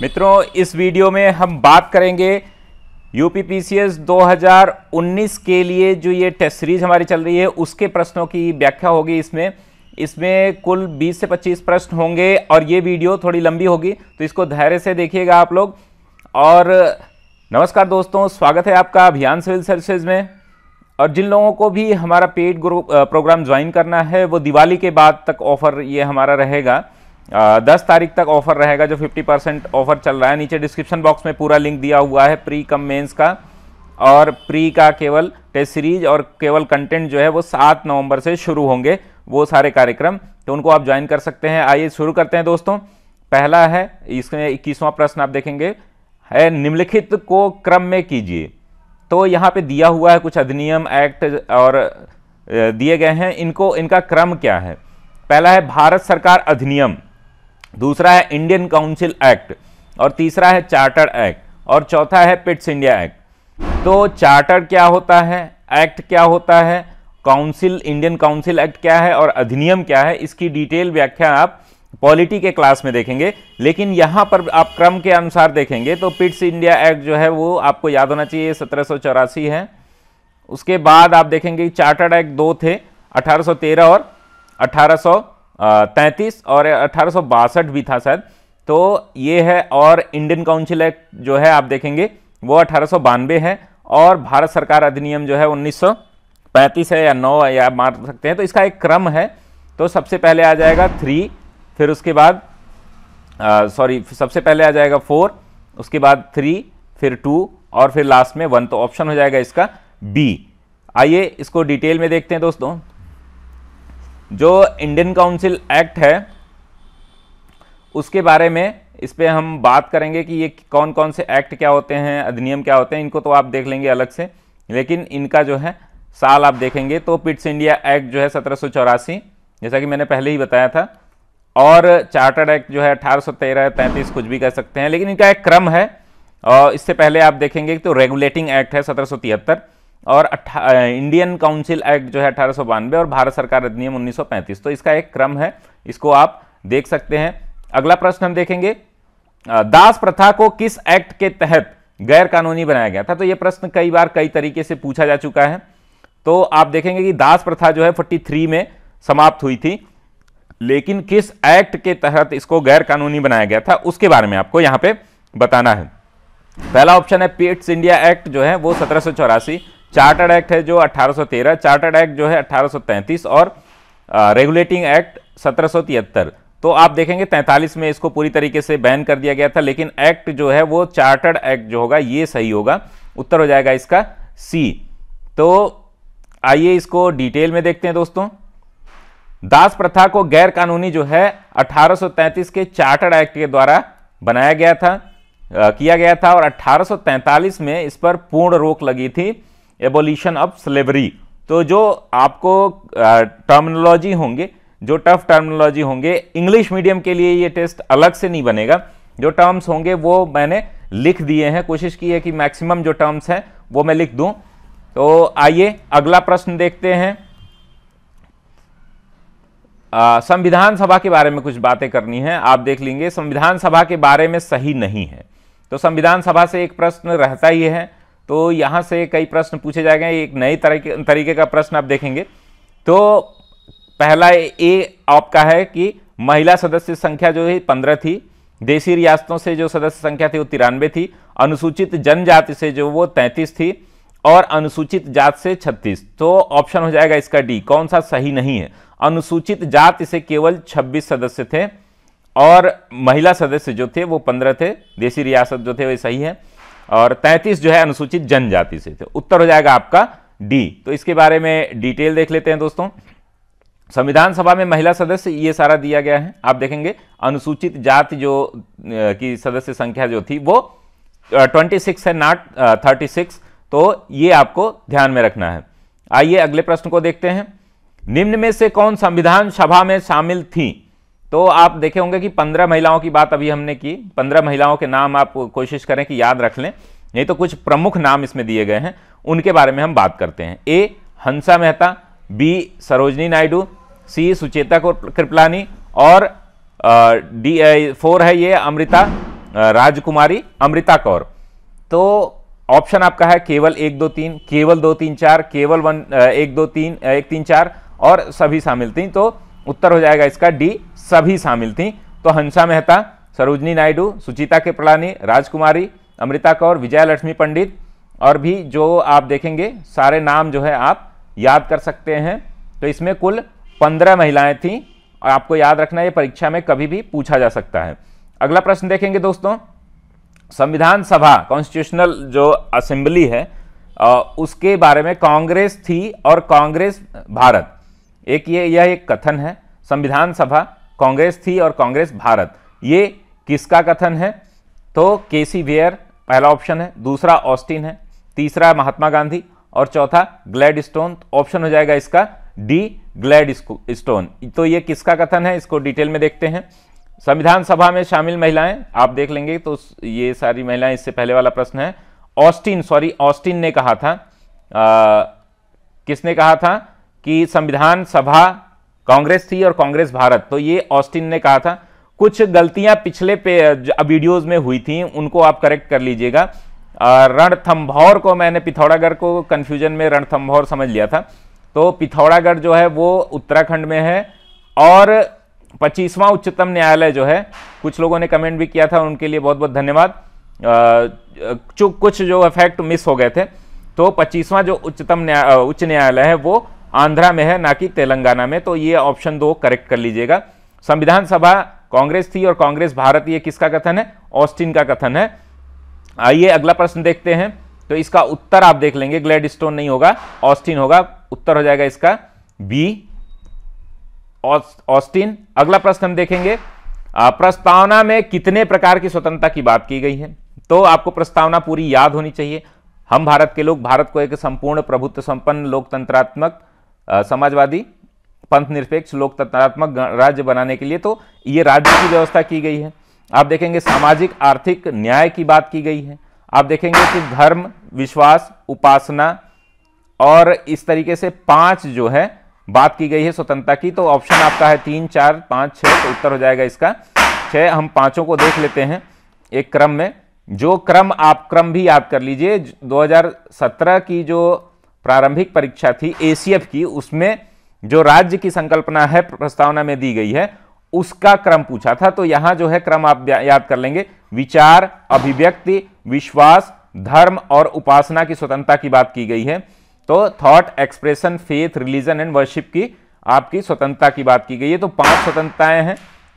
मित्रों इस वीडियो में हम बात करेंगे U P P C S दो हज़ार उन्नीस के लिए जो ये टेस्ट सीरीज हमारी चल रही है उसके प्रश्नों की व्याख्या होगी इसमें इसमें कुल 20 से 25 प्रश्न होंगे और ये वीडियो थोड़ी लंबी होगी तो इसको धैर्य से देखिएगा आप लोग और नमस्कार दोस्तों स्वागत है आपका अभियान सिविल सर्विसेज में और जिन लोगों को भी हमारा पेड ग्रुप प्रोग्राम ज्वाइन करना है वो दिवाली के बाद तक ऑफ़र ये हमारा रहेगा दस तारीख तक ऑफर रहेगा जो फिफ्टी परसेंट ऑफर चल रहा है नीचे डिस्क्रिप्शन बॉक्स में पूरा लिंक दिया हुआ है प्री कम मेन्स का और प्री का केवल टेस्ट सीरीज और केवल कंटेंट जो है वो सात नवंबर से शुरू होंगे वो सारे कार्यक्रम तो उनको आप ज्वाइन कर सकते हैं आइए शुरू करते हैं दोस्तों पहला है इसमें इक्कीसवां प्रश्न आप देखेंगे है निम्नलिखित को क्रम में कीजिए तो यहाँ पे दिया हुआ है कुछ अधिनियम एक्ट और दिए गए हैं इनको इनका क्रम क्या है पहला है भारत सरकार अधिनियम दूसरा है इंडियन काउंसिल एक्ट और तीसरा है चार्टर एक्ट और चौथा है पिट्स इंडिया एक्ट तो चार्टर क्या होता है एक्ट क्या होता है काउंसिल इंडियन काउंसिल एक्ट क्या है और अधिनियम क्या है इसकी डिटेल व्याख्या आप पॉलिटी के क्लास में देखेंगे लेकिन यहाँ पर आप क्रम के अनुसार देखेंगे तो पिट्स इंडिया एक्ट जो है वो आपको याद होना चाहिए सत्रह है उसके बाद आप देखेंगे चार्टर्ड एक्ट दो थे 1813 और 1800 तैंतीस और अठारह भी था शायद तो ये है और इंडियन काउंसिल एक्ट जो है आप देखेंगे वो अठारह है और भारत सरकार अधिनियम जो है 1935 है या नौ या मार सकते हैं तो इसका एक क्रम है तो सबसे पहले आ जाएगा थ्री फिर उसके बाद सॉरी सबसे पहले आ जाएगा फोर उसके बाद थ्री फिर टू और फिर लास्ट में वन तो ऑप्शन हो जाएगा इसका बी आइए इसको डिटेल में देखते हैं दोस्तों जो इंडियन काउंसिल एक्ट है उसके बारे में इस पर हम बात करेंगे कि ये कौन कौन से एक्ट क्या होते हैं अधिनियम क्या होते हैं इनको तो आप देख लेंगे अलग से लेकिन इनका जो है साल आप देखेंगे तो पिट्स इंडिया एक्ट जो है सत्रह जैसा कि मैंने पहले ही बताया था और चार्टर्ड एक्ट जो है अठारह सौ तेरह तैंतीस कुछ भी कह सकते हैं लेकिन इनका एक क्रम है और इससे पहले आप देखेंगे तो रेगुलेटिंग एक्ट है सत्रह और इंडियन काउंसिल एक्ट जो है अठारह और भारत सरकार अधिनियम 1935 तो इसका एक क्रम है इसको आप देख सकते हैं अगला प्रश्न हम देखेंगे दास प्रथा को किस एक्ट के तहत गैर कानूनी बनाया गया था तो यह प्रश्न कई बार कई तरीके से पूछा जा चुका है तो आप देखेंगे कि दास प्रथा जो है थ्री में समाप्त हुई थी लेकिन किस एक्ट के तहत इसको गैर कानूनी बनाया गया था उसके बारे में आपको यहां पे बताना है पहला ऑप्शन है पेट्स इंडिया एक्ट जो है वो सत्रह चार्टर्ड एक्ट है जो 1813 चार्टर्ड एक्ट जो है 1833 और रेगुलेटिंग एक्ट सत्रह तो आप देखेंगे 43 में इसको पूरी तरीके से बैन कर दिया गया था लेकिन एक्ट जो है वो चार्टर्ड एक्ट जो होगा ये सही होगा उत्तर हो जाएगा इसका सी तो आइए इसको डिटेल में देखते हैं दोस्तों दास प्रथा को गैर कानूनी जो है 1833 के चार्टर्ड एक्ट के द्वारा बनाया गया था आ, किया गया था और 1843 में इस पर पूर्ण रोक लगी थी एबोलिशन ऑफ स्लेवरी तो जो आपको टर्मिनोलॉजी होंगे जो टफ टर्मिनोलॉजी होंगे इंग्लिश मीडियम के लिए ये टेस्ट अलग से नहीं बनेगा जो टर्म्स होंगे वो मैंने लिख दिए हैं कोशिश की है कि मैक्सिमम जो टर्म्स हैं वो मैं लिख दूं तो आइए अगला प्रश्न देखते हैं संविधान सभा के बारे में कुछ बातें करनी है आप देख लेंगे संविधान सभा के बारे में सही नहीं है तो संविधान सभा से एक प्रश्न रहता ही है तो यहाँ से कई प्रश्न पूछे जाएंगे एक नए तरीके तरीके का प्रश्न आप देखेंगे तो पहला ए आपका है कि महिला सदस्य संख्या जो है पंद्रह थी देशी रियासतों से जो सदस्य संख्या थी वो तिरानवे थी अनुसूचित जनजाति से जो वो तैंतीस थी और अनुसूचित जात से 36 तो ऑप्शन हो जाएगा इसका डी कौन सा सही नहीं है अनुसूचित जाति से केवल 26 सदस्य थे और महिला सदस्य जो थे वो 15 थे देसी रियासत जो थे वे सही है और 33 जो है अनुसूचित जनजाति से थे उत्तर हो जाएगा आपका डी तो इसके बारे में डिटेल देख लेते हैं दोस्तों संविधान सभा में महिला सदस्य ये सारा दिया गया है आप देखेंगे अनुसूचित जाति जो की सदस्य संख्या जो थी वो ट्वेंटी सिक्स है नॉट थर्टी सिक्स तो ये आपको ध्यान में रखना है आइए अगले प्रश्न को देखते हैं निम्न में से कौन संविधान सभा में शामिल थी तो आप देखे होंगे कि पंद्रह महिलाओं की बात अभी हमने की पंद्रह महिलाओं के नाम आप कोशिश करें कि याद रख लें नहीं तो कुछ प्रमुख नाम इसमें दिए गए हैं उनके बारे में हम बात करते हैं A Hansa Mehta B Sarojini Naidu C Sucheta Kripalani और डी फोर है ये अमृता राजकुमारी अमृता कौर तो ऑप्शन आपका है केवल एक दो तीन केवल दो तीन चार केवल वन एक दो तीन एक तीन चार और सभी शामिल थी तो उत्तर हो जाएगा इसका डी सभी शामिल थीं तो हंसा मेहता सरोजनी नायडू सुचिता के प्रलानी राजकुमारी अमृता कौर विजयालक्ष्मी लक्ष्मी पंडित और भी जो आप देखेंगे सारे नाम जो है आप याद कर सकते हैं तो इसमें कुल पंद्रह महिलाएं थीं और आपको याद रखना ये परीक्षा में कभी भी पूछा जा सकता है अगला प्रश्न देखेंगे दोस्तों संविधान सभा कॉन्स्टिट्यूशनल जो असेंबली है उसके बारे में कांग्रेस थी और कांग्रेस भारत एक ये यह एक कथन है संविधान सभा कांग्रेस थी और कांग्रेस भारत ये किसका कथन है तो के सी वेयर पहला ऑप्शन है दूसरा ऑस्टिन है तीसरा महात्मा गांधी और चौथा ग्लैड स्टोन ऑप्शन हो जाएगा इसका डी ग्लैड स्टोन तो ये किसका कथन है इसको डिटेल में देखते हैं संविधान सभा में शामिल महिलाएं आप देख लेंगे तो ये सारी महिलाएं इससे पहले वाला प्रश्न है ऑस्टिन सॉरी ऑस्टिन ने कहा था आ, किसने कहा था कि संविधान सभा कांग्रेस थी और कांग्रेस भारत तो ये ऑस्टिन ने कहा था कुछ गलतियां पिछले पे वीडियोज में हुई थी उनको आप करेक्ट कर लीजिएगा रणथम्भौर को मैंने पिथौरागढ़ को कन्फ्यूजन में रणथम्भौर समझ लिया था तो पिथौरागढ़ जो है वो उत्तराखंड में है और पच्चीसवां उच्चतम न्यायालय जो है कुछ लोगों ने कमेंट भी किया था उनके लिए बहुत बहुत धन्यवाद कुछ जो फैक्ट मिस हो गए थे तो पच्चीसवां जो उच्चतम न्याय उच्च न्यायालय है वो आंध्रा में है ना कि तेलंगाना में तो ये ऑप्शन दो करेक्ट कर लीजिएगा संविधान सभा कांग्रेस थी और कांग्रेस भारत ये किसका कथन है ऑस्टिन का कथन है आइए अगला प्रश्न देखते हैं तो इसका उत्तर आप देख लेंगे ग्लेड स्टोन नहीं होगा ऑस्टिन होगा उत्तर हो जाएगा इसका बी ऑस्टिन अगला प्रश्न हम देखेंगे प्रस्तावना में कितने प्रकार की स्वतंत्रता की बात की गई है तो आपको प्रस्तावना पूरी याद होनी चाहिए हम भारत के लोग भारत को एक संपूर्ण प्रभुत्व संपन्न लोकतंत्रात्मक समाजवादी पंथ निरपेक्ष लोकतंत्रात्मक राज्य बनाने के लिए तो ये राज्य की व्यवस्था की गई है आप देखेंगे सामाजिक आर्थिक न्याय की बात की गई है आप देखेंगे कि धर्म विश्वास उपासना और इस तरीके से पांच जो है बात की गई है स्वतंत्रता की तो ऑप्शन आपका है तीन चार पाँच छः तो उत्तर हो जाएगा इसका छः हम पांचों को देख लेते हैं एक क्रम में जो क्रम आप क्रम भी याद कर लीजिए 2017 की जो प्रारंभिक परीक्षा थी एसीएफ की उसमें जो राज्य की संकल्पना है प्रस्तावना में दी गई है उसका क्रम पूछा था तो यहां जो है क्रम आप याद कर लेंगे विचार अभिव्यक्ति विश्वास धर्म और उपासना की स्वतंत्रता की बात की गई है तो thought expression faith religion and worship की आपकी स्वतंत्रता की बात की गई है तो पांच स्वतंत्रताएं हैं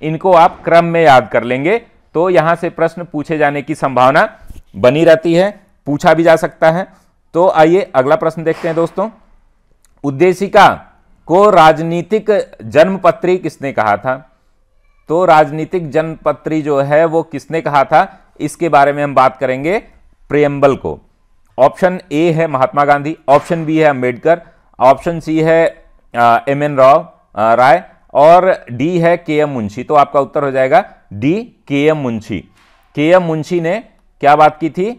इनको आप क्रम में याद कर लेंगे तो यहां से प्रश्न पूछे जाने की संभावना बनी रहती है पूछा भी जा सकता है तो आइए अगला प्रश्न देखते हैं दोस्तों उद्देशिका को राजनीतिक जन्मपत्री किसने कहा था तो राजनीतिक जन्मपत्री जो है वो किसने कहा था इसके बारे में हम बात करेंगे प्रियम्बल को ऑप्शन ए है महात्मा गांधी ऑप्शन बी है अम्बेडकर ऑप्शन सी है एम एन राव राय और डी है के एम मुंशी तो आपका उत्तर हो जाएगा डी के एम मुंशी के एम मुंशी ने क्या बात की थी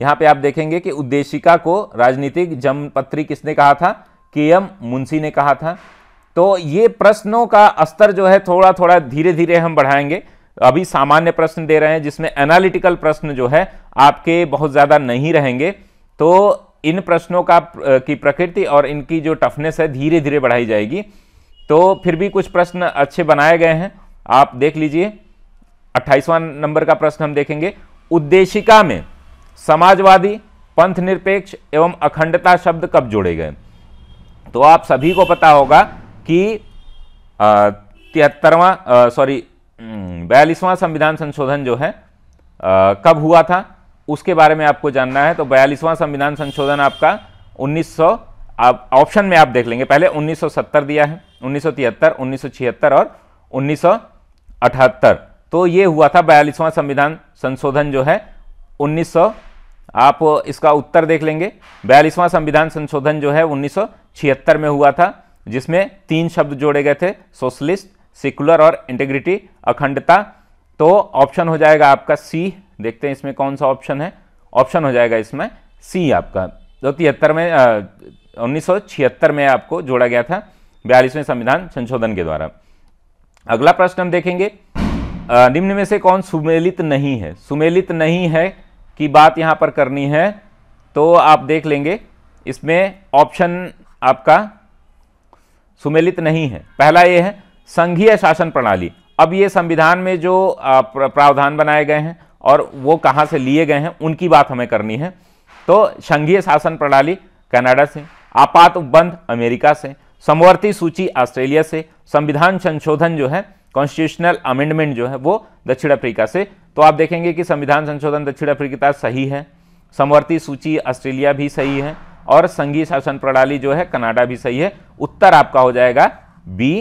यहाँ पे आप देखेंगे कि उद्देशिका को राजनीतिक जमपत्री किसने कहा था के एम मुंशी ने कहा था तो ये प्रश्नों का स्तर जो है थोड़ा थोड़ा धीरे धीरे हम बढ़ाएंगे अभी सामान्य प्रश्न दे रहे हैं जिसमें एनालिटिकल प्रश्न जो है आपके बहुत ज़्यादा नहीं रहेंगे तो इन प्रश्नों का की प्रकृति और इनकी जो टफनेस है धीरे धीरे बढ़ाई जाएगी तो फिर भी कुछ प्रश्न अच्छे बनाए गए हैं आप देख लीजिए अट्ठाईसवां नंबर का प्रश्न हम देखेंगे उद्देशिका में समाजवादी पंथ निरपेक्ष एवं अखंडता शब्द कब जोड़े गए तो आप सभी को पता होगा कि तिहत्तरवा सॉरी बयालीसवां संविधान संशोधन जो है आ, कब हुआ था उसके बारे में आपको जानना है तो बयालीसवां संविधान संशोधन आपका 1900 आप ऑप्शन में आप देख लेंगे पहले 1970 दिया है 1973 1976 और 1978 तो ये हुआ था बयालीसवां संविधान संशोधन जो है 1900 आप इसका उत्तर देख लेंगे बयालीसवां संविधान संशोधन जो है उन्नीस में हुआ था जिसमें तीन शब्द जोड़े गए थे सोशलिस्ट सेकुलर और इंटेग्रिटी अखंडता तो ऑप्शन हो जाएगा आपका सी देखते हैं इसमें कौन सा ऑप्शन है ऑप्शन हो जाएगा इसमें सी आपका जो तो तिहत्तर में उन्नीस में आपको जोड़ा गया था बयालीसवें संविधान संशोधन के द्वारा अगला प्रश्न हम देखेंगे निम्न में से कौन सुमेलित नहीं है सुमेलित नहीं है की बात यहां पर करनी है तो आप देख लेंगे इसमें ऑप्शन आपका सुमेलित नहीं है पहला ये है संघीय शासन प्रणाली अब ये संविधान में जो प्रावधान बनाए गए हैं और वो कहाँ से लिए गए हैं उनकी बात हमें करनी है तो संघीय शासन प्रणाली कनाडा से आपात उपबंध अमेरिका से समवर्ती सूची ऑस्ट्रेलिया से संविधान संशोधन जो है कॉन्स्टिट्यूशनल अमेंडमेंट जो है वो दक्षिण अफ्रीका से तो आप देखेंगे कि संविधान संशोधन दक्षिण अफ्रीका सही है समवर्ती सूची ऑस्ट्रेलिया भी सही है और संघीय शासन प्रणाली जो है कनाडा भी सही है उत्तर आपका हो जाएगा बी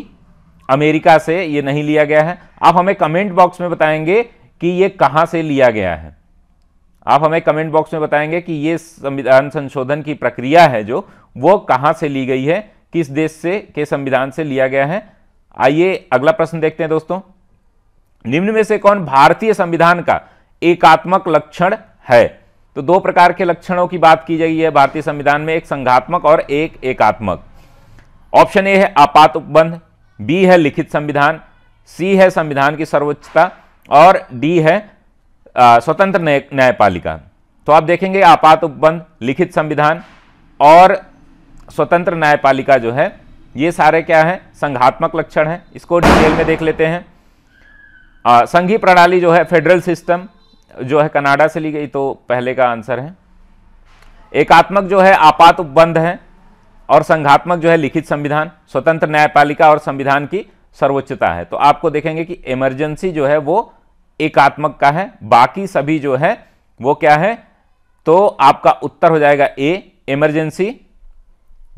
अमेरिका से ये नहीं लिया गया है आप हमें कमेंट बॉक्स में बताएंगे कि ये कहां से लिया गया है आप हमें कमेंट बॉक्स में बताएंगे कि ये संविधान संशोधन की प्रक्रिया है जो वो कहां से ली गई है किस देश से के संविधान से लिया गया है आइए अगला प्रश्न देखते हैं दोस्तों निम्न में से कौन भारतीय संविधान का एकात्मक लक्षण है तो दो प्रकार के लक्षणों की बात की गई है भारतीय संविधान में एक संघात्मक और एक एकात्मक ऑप्शन ए है आपात उपबंध बी है लिखित संविधान सी है संविधान की सर्वोच्चता और डी है आ, स्वतंत्र न्यायपालिका तो आप देखेंगे आपात उपबंध लिखित संविधान और स्वतंत्र न्यायपालिका जो है ये सारे क्या है संघात्मक लक्षण है इसको डिटेल में देख लेते हैं संघीय प्रणाली जो है फेडरल सिस्टम जो है कनाडा से ली गई तो पहले का आंसर है एकात्मक जो है आपात उपबंध है और संघात्मक जो है लिखित संविधान स्वतंत्र न्यायपालिका और संविधान की सर्वोच्चता है तो आपको देखेंगे कि इमरजेंसी जो है वो एकात्मक का है बाकी सभी जो है वो क्या है तो आपका उत्तर हो जाएगा ए इमरजेंसी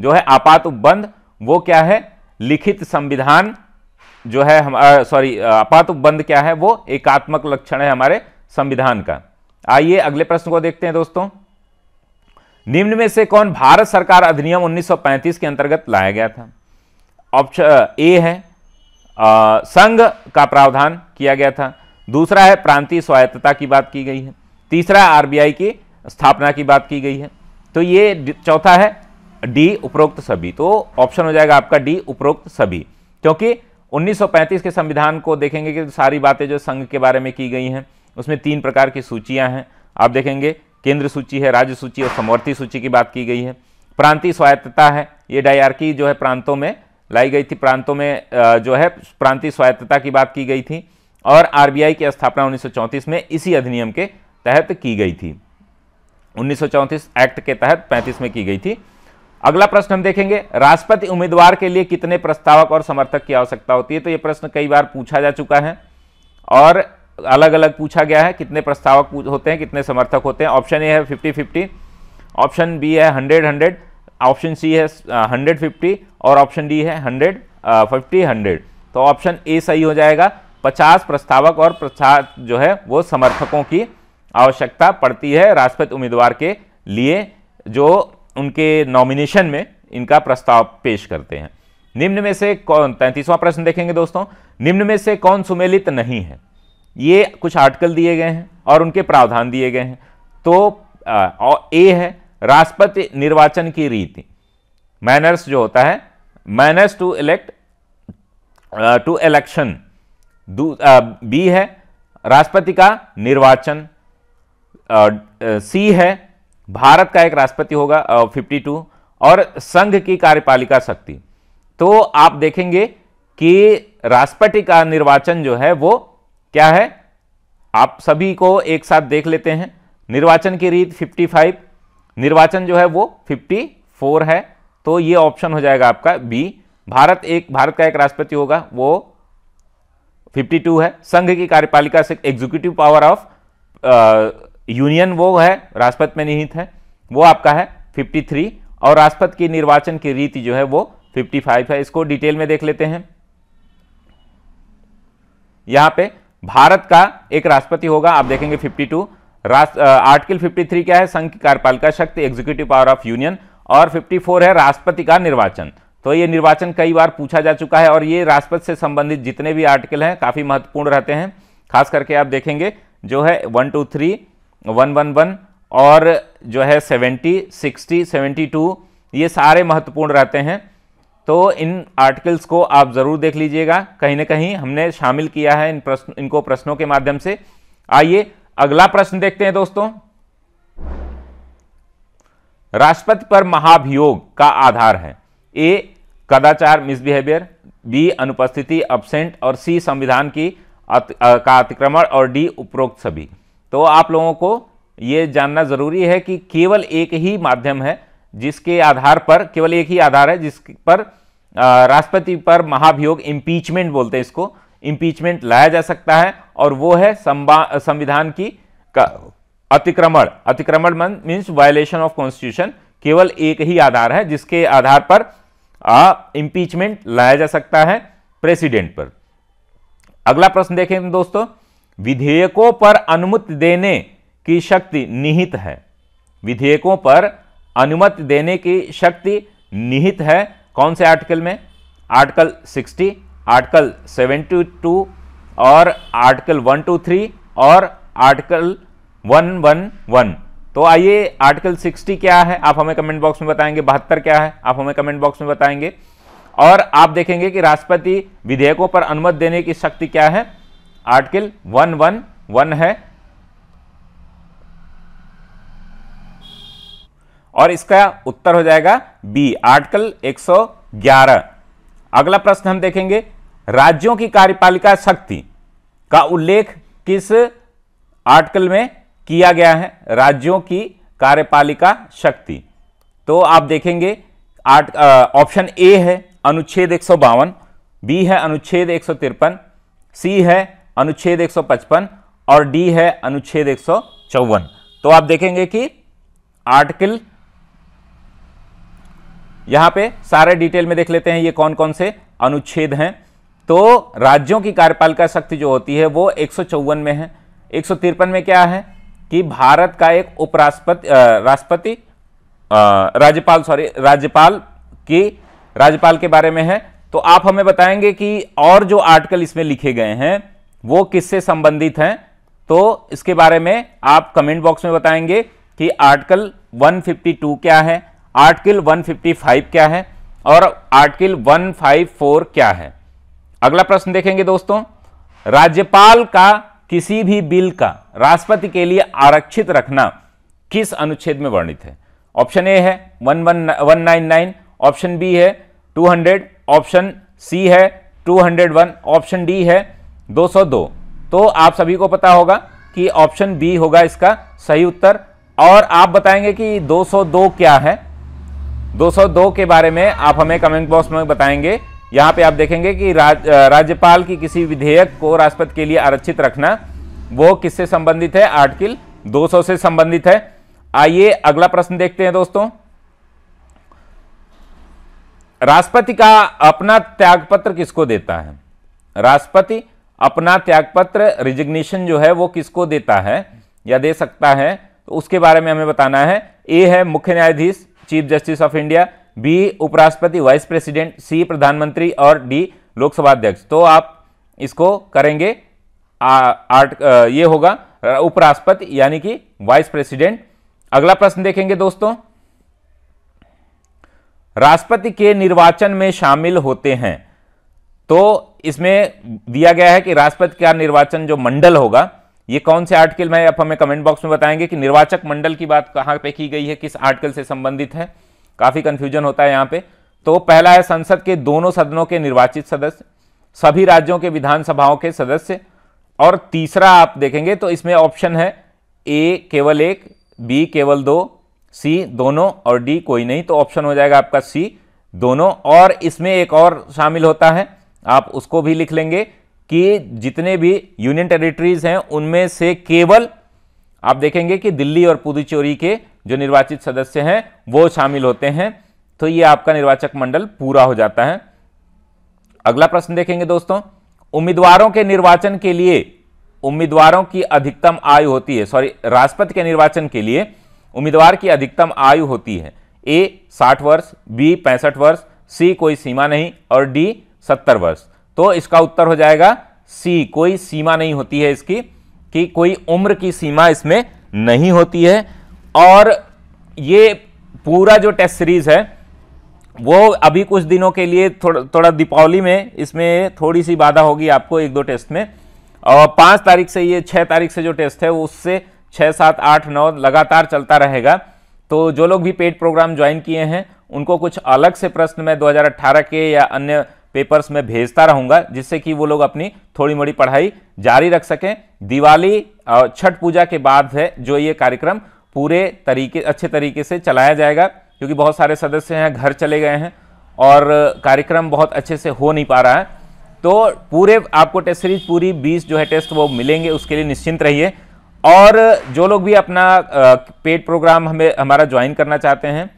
जो है आपात उपबंध वो क्या है लिखित संविधान जो है सॉरी आपात बंद क्या है वो एकात्मक लक्षण है हमारे संविधान का आइए अगले प्रश्न को देखते हैं दोस्तों निम्न में से कौन भारत सरकार अधिनियम 1935 के अंतर्गत लाया गया था ऑप्शन ए है आ, संघ का प्रावधान किया गया था दूसरा है प्रांतीय स्वायत्तता की बात की गई है तीसरा आरबीआई की स्थापना की बात की गई है तो ये चौथा है डी उपरोक्त सभी तो ऑप्शन हो जाएगा आपका डी उपरोक्त सभी क्योंकि 1935 के संविधान को देखेंगे कि सारी बातें जो संघ के बारे में की गई हैं उसमें तीन प्रकार की सूचियाँ हैं आप देखेंगे केंद्र सूची है राज्य सूची और समवर्ती सूची की बात की गई है प्रांतीय स्वायत्तता है ये डायरकी जो है प्रांतों में लाई गई थी प्रांतों में जो है प्रांतीय स्वायत्तता की बात की गई थी और आर की स्थापना उन्नीस में इसी अधिनियम के तहत की गई थी उन्नीस एक्ट के तहत पैंतीस में की गई थी अगला प्रश्न हम देखेंगे राष्ट्रपति उम्मीदवार के लिए कितने प्रस्तावक और समर्थक की आवश्यकता होती है तो ये प्रश्न कई बार पूछा जा चुका है और अलग अलग पूछा गया है कितने प्रस्तावक होते हैं कितने समर्थक होते हैं ऑप्शन ए है फिफ्टी फिफ्टी ऑप्शन बी है हंड्रेड हंड्रेड ऑप्शन सी है हंड्रेड फिफ्टी और ऑप्शन डी है हंड्रेड फिफ्टी हंड्रेड तो ऑप्शन ए सही हो जाएगा पचास प्रस्तावक और प्रचार जो है वो समर्थकों की आवश्यकता पड़ती है राष्ट्रपति उम्मीदवार के लिए जो उनके नॉमिनेशन में इनका प्रस्ताव पेश करते हैं निम्न में से कौन तैंतीसवां प्रश्न देखेंगे दोस्तों निम्न में से कौन सुमेलित नहीं है ये कुछ आर्टिकल दिए गए हैं और उनके प्रावधान दिए गए हैं तो आ, ए है राष्ट्रपति निर्वाचन की रीति मैनर्स जो होता है manners to elect to election B है राष्ट्रपति का निर्वाचन सी है भारत का एक राष्ट्रपति होगा फिफ्टी टू और संघ की कार्यपालिका शक्ति तो आप देखेंगे कि राष्ट्रपति का निर्वाचन जो है वो क्या है आप सभी को एक साथ देख लेते हैं निर्वाचन की रीत 55 निर्वाचन जो है वो 54 है तो ये ऑप्शन हो जाएगा आपका बी भारत एक भारत का एक राष्ट्रपति होगा वो 52 है संघ की कार्यपालिका से एग्जीक्यूटिव पावर ऑफ यूनियन वो है राजपथ में निहित है वो आपका है 53 और राजपथ की निर्वाचन की रीति जो है वो 55 है इसको डिटेल में देख लेते हैं यहां पे भारत का एक राष्ट्रपति होगा आप देखेंगे 52 राष्ट्र आर्टिकल 53 क्या है संघ की कार्यपालिका शक्ति एग्जीक्यूटिव पावर ऑफ यूनियन और 54 है राष्ट्रपति का निर्वाचन तो ये निर्वाचन कई बार पूछा जा चुका है और ये राष्ट्रपति से संबंधित जितने भी आर्टिकल हैं काफ़ी महत्वपूर्ण रहते हैं खास करके आप देखेंगे जो है one two three one one one और जो है सेवेंटी सिक्सटी सेवेंटी टू ये सारे महत्वपूर्ण रहते हैं तो इन आर्टिकल्स को आप ज़रूर देख लीजिएगा कहीं ना कहीं हमने शामिल किया है इन प्रश्न इनको प्रश्नों के माध्यम से आइए अगला प्रश्न देखते हैं दोस्तों राष्ट्रपति पर महाभियोग का आधार है ए कदाचार मिसबिहेवियर बी अनुपस्थिति अपसेंट और सी संविधान की अत, आ, का अतिक्रमण और डी उपरोक्त सभी तो आप लोगों को ये जानना ज़रूरी है कि केवल एक ही माध्यम है जिसके आधार पर केवल एक ही आधार है जिस पर राष्ट्रपति पर महाभियोग इम्पीचमेंट बोलते हैं इसको इम्पीचमेंट लाया जा सकता है और वो है संविधान की अतिक्रमण अतिक्रमण मीन्स वायलेशन ऑफ कॉन्स्टिट्यूशन केवल एक ही आधार है जिसके आधार पर इम्पीचमेंट लाया जा सकता है प्रेसिडेंट पर अगला प्रश्न देखें दोस्तों विधेयकों पर अनुमति देने की शक्ति निहित है विधेयकों पर अनुमति देने की शक्ति निहित है कौन से आर्टिकल में आर्टिकल 60, आर्टिकल 72 और आर्टिकल 123 और आर्टिकल 111 तो आइए आर्टिकल 60 क्या है आप हमें कमेंट बॉक्स में बताएंगे बहत्तर क्या है आप हमें कमेंट बॉक्स में बताएंगे और आप देखेंगे कि राष्ट्रपति विधेयकों पर अनुमति देने की शक्ति क्या है आर्टिकल वन वन वन है और इसका उत्तर हो जाएगा बी आर्टिकल 111 अगला प्रश्न हम देखेंगे राज्यों की कार्यपालिका शक्ति का उल्लेख किस आर्टिकल में किया गया है राज्यों की कार्यपालिका शक्ति तो आप देखेंगे ऑप्शन ए है अनुच्छेद एक बी है अनुच्छेद एक सी है अनुच्छेद 155 और डी है अनुच्छेद एक तो आप देखेंगे कि आर्टिकल यहां पे सारे डिटेल में देख लेते हैं ये कौन कौन से अनुच्छेद हैं तो राज्यों की कार्यपालिका शक्ति जो होती है वो एक में है एक में क्या है कि भारत का एक उपराष्ट्रपति राष्ट्रपति राज्यपाल सॉरी राज्यपाल की राज्यपाल के बारे में है तो आप हमें बताएंगे कि और जो आर्टिकल इसमें लिखे गए हैं वो किससे संबंधित हैं तो इसके बारे में आप कमेंट बॉक्स में बताएंगे कि आर्टिकल 152 क्या है आर्टिकल 155 क्या है और आर्टिकल 154 क्या है अगला प्रश्न देखेंगे दोस्तों राज्यपाल का किसी भी बिल का राष्ट्रपति के लिए आरक्षित रखना किस अनुच्छेद में वर्णित है ऑप्शन ए है one one one nine nine option B है टू हंड्रेड ऑप्शन सी है two hundred one option D है 202 तो आप सभी को पता होगा कि ऑप्शन बी होगा इसका सही उत्तर और आप बताएंगे कि 202 क्या है 202 के बारे में आप हमें कमेंट बॉक्स में बताएंगे यहाँ पे आप देखेंगे कि राज, राज्यपाल की किसी विधेयक को राष्ट्रपति के लिए आरक्षित रखना वो किससे संबंधित है आर्टिकल 200 से संबंधित है आइए अगला प्रश्न देखते हैं दोस्तों राष्ट्रपति का अपना त्यागपत्र किसको देता है राष्ट्रपति अपना त्यागपत्र रिजिग्नेशन जो है वो किसको देता है या दे सकता है तो उसके बारे में हमें बताना है ए है मुख्य न्यायाधीश chief justice of India B उपराष्ट्रपति वाइस प्रेसिडेंट सी प्रधानमंत्री और डी लोकसभा अध्यक्ष तो आप इसको करेंगे आ, आर्ट आ, ये होगा उपराष्ट्रपति यानी कि वाइस प्रेसिडेंट अगला प्रश्न देखेंगे दोस्तों राष्ट्रपति के निर्वाचन में शामिल होते हैं तो इसमें दिया गया है कि राष्ट्रपति का निर्वाचन जो मंडल होगा ये कौन से आर्टिकल में आप हमें कमेंट बॉक्स में बताएंगे कि निर्वाचक मंडल की बात कहाँ पे की गई है किस आर्टिकल से संबंधित है काफ़ी कन्फ्यूजन होता है यहाँ पे तो पहला है संसद के दोनों सदनों के निर्वाचित सदस्य सभी राज्यों के विधानसभाओं के सदस्य और तीसरा आप देखेंगे तो इसमें ऑप्शन है ए केवल एक बी केवल दो सी दोनों और डी कोई नहीं तो ऑप्शन हो जाएगा आपका सी दोनों और इसमें एक और शामिल होता है आप उसको भी लिख लेंगे कि जितने भी यूनियन टेरिटरीज हैं उनमें से केवल आप देखेंगे कि दिल्ली और पुदुचेरी के जो निर्वाचित सदस्य हैं वो शामिल होते हैं तो ये आपका निर्वाचक मंडल पूरा हो जाता है अगला प्रश्न देखेंगे दोस्तों उम्मीदवारों के निर्वाचन के लिए उम्मीदवारों की अधिकतम आयु होती है सॉरी राष्ट्रपति के निर्वाचन के लिए उम्मीदवार की अधिकतम आयु होती है ए 60 वर्ष बी 65 वर्ष सी कोई सीमा नहीं और डी सत्तर वर्ष तो इसका उत्तर हो जाएगा सी कोई सीमा नहीं होती है इसकी कि कोई उम्र की सीमा इसमें नहीं होती है और ये पूरा जो टेस्ट सीरीज़ है वो अभी कुछ दिनों के लिए थोड़ा थोड़ा दीपावली में इसमें थोड़ी सी बाधा होगी आपको एक दो टेस्ट में और पाँच तारीख से ये छः तारीख से जो टेस्ट है उससे छः सात आठ नौ लगातार चलता रहेगा तो जो लोग भी पेड प्रोग्राम ज्वाइन किए हैं उनको कुछ अलग से प्रश्न मैं 2018 के या अन्य पेपर्स में भेजता रहूँगा जिससे कि वो लोग अपनी थोड़ी मोड़ी पढ़ाई जारी रख सकें दिवाली और छठ पूजा के बाद है जो ये कार्यक्रम पूरे तरीके अच्छे तरीके से चलाया जाएगा क्योंकि बहुत सारे सदस्य हैं घर चले गए हैं और कार्यक्रम बहुत अच्छे से हो नहीं पा रहा है तो पूरे आपको टेस्ट सीरीज पूरी बीस जो है टेस्ट वो मिलेंगे उसके लिए निश्चिंत रहिए और जो लोग भी अपना पेड प्रोग्राम हमें हमारा ज्वाइन करना चाहते हैं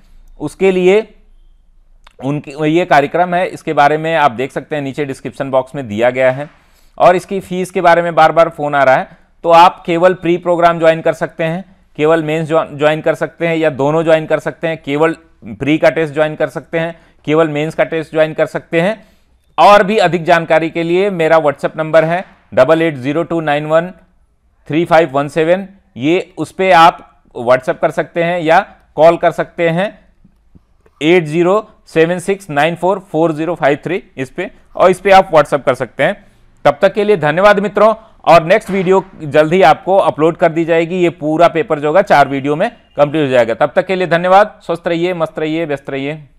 उसके लिए उनकी ये कार्यक्रम है इसके बारे में आप देख सकते हैं नीचे डिस्क्रिप्शन बॉक्स में दिया गया है और इसकी फीस के बारे में बार बार फोन आ रहा है तो आप केवल प्री प्रोग्राम ज्वाइन कर सकते हैं केवल मेंस ज्वाइन कर सकते हैं या दोनों ज्वाइन कर सकते हैं केवल प्री का टेस्ट ज्वाइन कर सकते हैं केवल मेंस का टेस्ट ज्वाइन कर सकते हैं और भी अधिक जानकारी के लिए मेरा व्हाट्सएप नंबर है double eight zero two nine one three five one seven ये उस पर आप व्हाट्सएप कर सकते हैं या कॉल कर सकते हैं eight zero seven six nine four four zero five three इस पर और इस पर आप व्हाट्सअप कर सकते हैं तब तक के लिए धन्यवाद मित्रों और नेक्स्ट वीडियो जल्द ही आपको अपलोड कर दी जाएगी ये पूरा पेपर जो होगा चार वीडियो में कंप्लीट हो जाएगा तब तक के लिए धन्यवाद स्वस्थ रहिए मस्त रहिए व्यस्त रहिए